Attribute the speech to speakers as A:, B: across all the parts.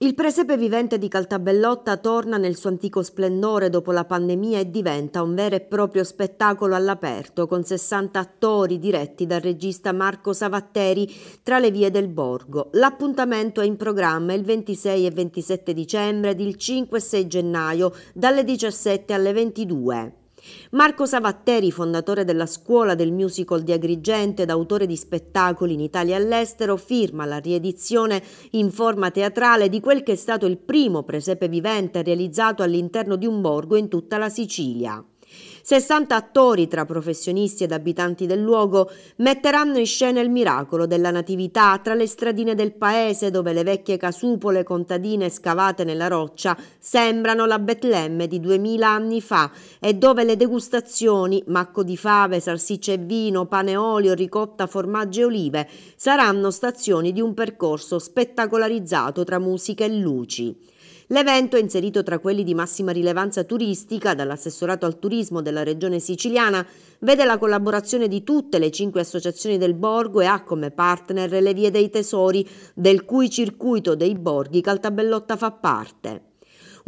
A: Il presepe vivente di Caltabellotta torna nel suo antico splendore dopo la pandemia e diventa un vero e proprio spettacolo all'aperto con 60 attori diretti dal regista Marco Savatteri tra le vie del borgo. L'appuntamento è in programma il 26 e 27 dicembre ed il 5 e 6 gennaio dalle 17 alle 22. Marco Savatteri, fondatore della scuola del musical di Agrigente ed autore di spettacoli in Italia e all'estero, firma la riedizione in forma teatrale di quel che è stato il primo presepe vivente realizzato all'interno di un borgo in tutta la Sicilia. 60 attori tra professionisti ed abitanti del luogo metteranno in scena il miracolo della natività tra le stradine del paese dove le vecchie casupole contadine scavate nella roccia sembrano la Betlemme di 2000 anni fa e dove le degustazioni, macco di fave, salsicce e vino, pane e olio, ricotta, formaggi e olive saranno stazioni di un percorso spettacolarizzato tra musica e luci. L'evento inserito tra quelli di massima rilevanza turistica dall'assessorato al turismo della regione siciliana, vede la collaborazione di tutte le cinque associazioni del borgo e ha come partner le vie dei tesori, del cui circuito dei borghi Caltabellotta fa parte.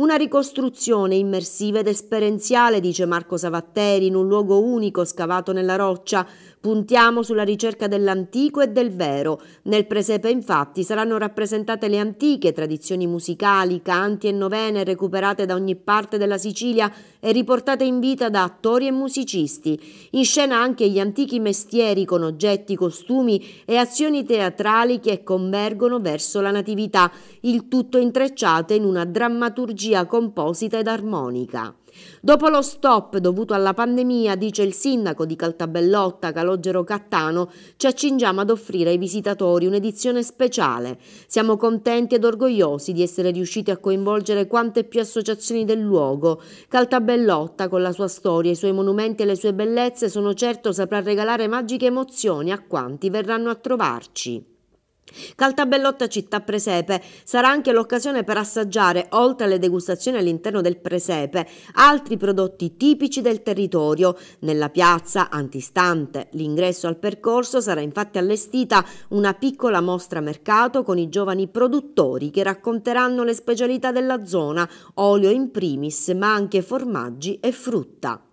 A: Una ricostruzione immersiva ed esperienziale, dice Marco Savatteri, in un luogo unico scavato nella roccia. Puntiamo sulla ricerca dell'antico e del vero. Nel presepe infatti saranno rappresentate le antiche tradizioni musicali, canti e novene recuperate da ogni parte della Sicilia e riportate in vita da attori e musicisti. In scena anche gli antichi mestieri con oggetti, costumi e azioni teatrali che convergono verso la natività, il tutto intrecciato in una drammaturgia regia composita ed armonica. Dopo lo stop dovuto alla pandemia, dice il sindaco di Caltabellotta, Calogero Cattano, ci accingiamo ad offrire ai visitatori un'edizione speciale. Siamo contenti ed orgogliosi di essere riusciti a coinvolgere quante più associazioni del luogo. Caltabellotta, con la sua storia, i suoi monumenti e le sue bellezze, sono certo saprà regalare magiche emozioni a quanti verranno a trovarci. Caltabellotta Città Presepe sarà anche l'occasione per assaggiare, oltre alle degustazioni all'interno del presepe, altri prodotti tipici del territorio. Nella piazza antistante l'ingresso al percorso sarà infatti allestita una piccola mostra mercato con i giovani produttori che racconteranno le specialità della zona, olio in primis, ma anche formaggi e frutta.